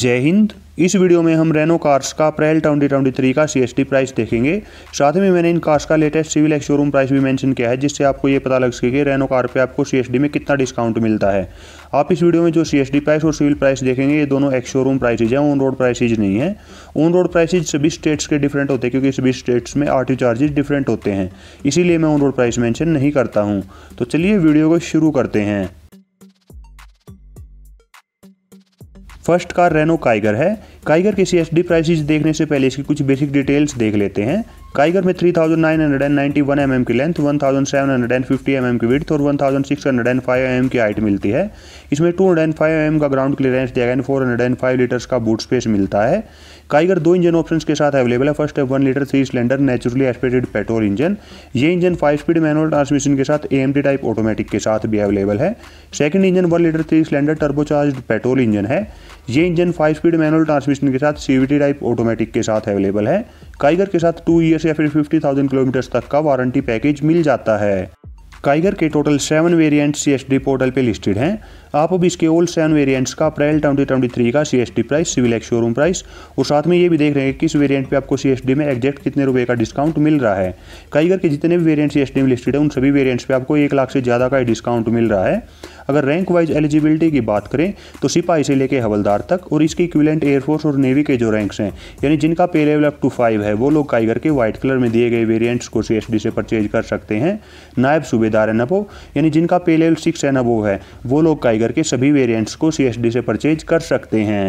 जय हिंद इस वीडियो में हम रेनो कार्स का अप्रैल ट्वेंटी ट्वेंटी थ्री का सी प्राइस देखेंगे साथ में मैंने इन कार्स का latest civil ex showroom price भी मेंशन किया है जिससे आपको ये पता लग सके कि रेनो कार पे आपको सी में कितना डिस्काउंट मिलता है आप इस वीडियो में जो सी प्राइस और सिविल प्राइस देखेंगे ये दोनों एक्स शोरूम प्राइसेज हैं ऑन रोड प्राइसेज नहीं है ऑन रोड प्राइसेज सभी स्टेट्स के डिफरेंट होते हैं क्योंकि सभी स्टेट्स में आर चार्जेज डिफरेंट होते हैं इसीलिए मैं ऑन रोड प्राइस मैंशन नहीं करता हूँ तो चलिए वीडियो को शुरू करते हैं फर्स्ट कार रेनो काइगर है काइगर के सी एस डी प्राइसिस देखने से पहले इसकी कुछ बेसिक डिटेल्स देख लेते हैं काइगर में 3991 एम की लेंथ 1750 एम की विड्थ और 1605 mm की हाइट मिलती है इसमें 205 mm का ग्राउंड क्लियरेंस दिया गया four hundred and five litres का बूट स्पेस मिलता है काइगर दो इंजन ऑप्शन के साथ अवेलेबल है फर्स्ट है one litre three cylinder naturally aspirated petrol engine ये engine five speed manual transmission के साथ ए टाइप ऑटोमेटिक के साथ भी अवेलेबल है second engine one litre three cylinder turbocharge petrol engine है ये engine five speed manual transmission के साथ सी टाइप ऑटोमेटिक के साथ अवेलेबल है काइगर के साथ टू ईयर्स या फिर फिफ्टी थाउजेंड किलोमीटर्स तक का वारंटी पैकेज मिल जाता है काइगर के total seven variant C portal पे लिस्टेड हैं आप अब इसके ओल्ड सेवन वेरियंट्स का अप्रैल ट्वेंटी ट्वेंटी थ्री का C price civil ex showroom price और साथ में ये भी देख रहे हैं कि किस वेरियंट पर आपको सी में एक्जैक्ट कितने रुपये का डिस्काउंट मिल रहा है काइगर के जितने भी वेरियंट सी में लिस्टेड है उन सभी वेरियंट्स पर आपको एक लाख से ज़्यादा का डिस्काउंट मिल रहा है अगर रैंक वाइज एलिजिबिलिटी की बात करें तो सिपाही से लेकर हवलदार तक और इसके इक्विलेंट एयरफोर्स और नेवी के जो रैंक्स हैं यानी जिनका पे लेवल अप टू फाइव है वो लोग काइगर के व्हाइट कलर में दिए गए वेरिएंट्स को सी से परचेज कर सकते हैं नायब सूबेदार एनबो यानी जिनका पे लेवल सिक्स एनबो है वो लोग काइगर टाइगर के सभी वेरिएंट्स को सीएसडी से परचेज कर सकते हैं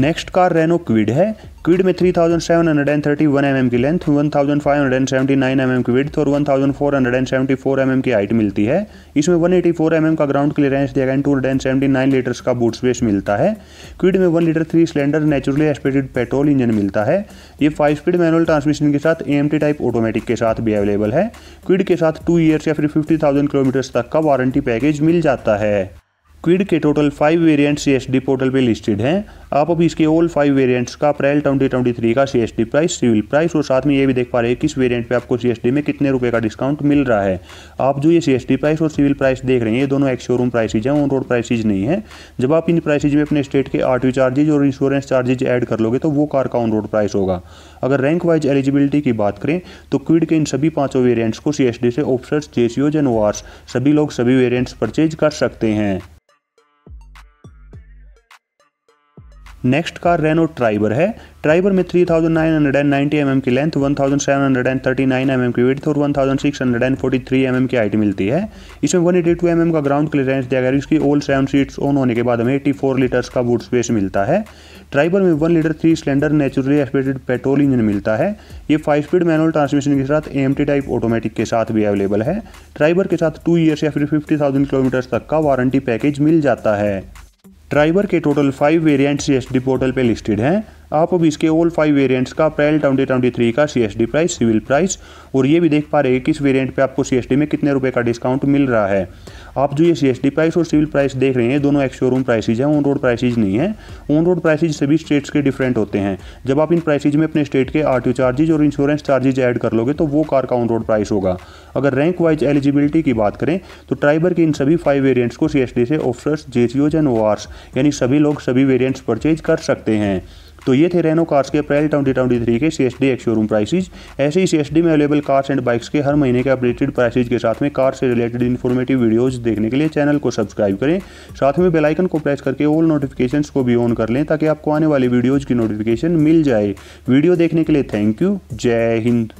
नेक्स्ट कार रेनो क्विड है क्विड में 3731 एम की लेंथ 1579 एम की विड्थ और 1474 एम की हाइट मिलती है इसमें 184 एम का ग्राउंड क्लियरेंस दिया गया टू हंड्रेड लीटर्स का बूट स्पेस मिलता है क्विड में 1 litre three cylinder naturally aspirated petrol engine मिलता है ये फाइव स्पीड मैनुअल ट्रांसमिशन के साथ ए टाइप ऑटोमेटिक के साथ भी अवेलेबल है क्विड के साथ टू ईयर्स या फिर फिफ्टी किलोमीटर्स तक का वारंटी पैकेज मिल जाता है क्विड के total five variants C portal पे लिस्टेड हैं आप अभी इसके ऑल फाइव वेरिएंट्स का अप्रैल ट्वेंटी ट्वेंटी थ्री का सी प्राइस सिविल प्राइस और साथ में ये भी देख पा रहे हैं किस वेरिएंट पे आपको सी में कितने रुपए का डिस्काउंट मिल रहा है आप जो ये सी प्राइस और सिविल प्राइस देख रहे हैं ये दोनों एक शोरूम प्राइसिज हैं ऑन रोड प्राइसिज नहीं है जब आप इन प्राइसिज में अपने स्टेट के आर चार्जेज और इंश्योरेंस चार्जेज ऐड कर लोगे तो वो कार का ऑन रोड प्राइस होगा अगर रैंक वाइज एलिजिबिलिटी की बात करें तो क्विड के इन सभी पाँचों वेरियंट्स को सी से ऑप्शर्स जे एंड वार्स सभी लोग सभी वेरियंट्स परचेज कर सकते हैं नेक्स्ट कार रेनो ट्राइबर है ट्राइबर में 3990 एम की लेंथ 1739 एम की विड्थ और 1643 mm की हाइट मिलती है इसमें 182 एमएम का ग्राउंड क्लियरेंस दिया गया है इसकी ओल्ड सेवन सीट्स ऑन होने के बाद हमें 84 लीटर्स का बूट स्पेस मिलता है ट्राइबर में one litre three cylinder naturally aspirated petrol engine मिलता है ये फाइव स्पीड मैनुअल ट्रांसमिशन के साथ एम टाइप ऑटोमेटिक के साथ भी अवेलेबल है ट्राइबर के साथ टू ईयर्स या फिर फिफ्टी थाउजेंड किलोमीटर तक का वारंटी पैकेज मिल जाता है ड्राइवर के total five variants D portal पर लिस्टेड हैं आप अब इसके ऑल फाइव वेरिएंट्स का अप्रैल ट्वेंटी ट्वेंटी थ्री का सी प्राइस सिविल प्राइस और ये भी देख पा रहे हैं किस वेरिएंट पे आपको सी में कितने रुपए का डिस्काउंट मिल रहा है आप जो ये सी प्राइस और सिविल प्राइस देख रहे हैं दोनों एक्स शोरूम प्राइसेज हैं ऑन रोड प्राइसेज नहीं है ऑन रोड प्राइसेज सभी स्टेट्स के डिफरेंट होते हैं जब आप इन प्राइसेज में अपने स्टेट के आर चार्जेज और इंश्योरेंस चार्जेज ऐड कर लोगे तो वो कार का ऑन रोड प्राइस होगा अगर रैंक वाइज एलिजिबिलिटी की बात करें तो ट्राइबर के इन सभी फाइव वेरियंट्स को सी से ऑफिसर्स जे एंड ओ यानी सभी लोग सभी वेरियंट्स परचेज कर सकते हैं तो ये थे रेनो कार्स के अप्रैल ट्वेंटी ट्वेंटी थ्री के C S D ex showroom prices ऐसे ही सी एस डी में अवेलेबल कार्स एंड बाइक्स के हर महीने के अपडेटेड प्राइसेज के साथ में कार से रिलेटेड इन्फॉर्मेटिव वीडियोज देखने के लिए चैनल को सब्सक्राइब करें साथ में बेलाइकन को प्रेस करके ऑल नोटिफिकेशन को भी ऑन कर लें ताकि आपको आने वाली वीडियोज़ की नोटिफिकेशन मिल जाए वीडियो देखने के लिए थैंक यू जय हिंद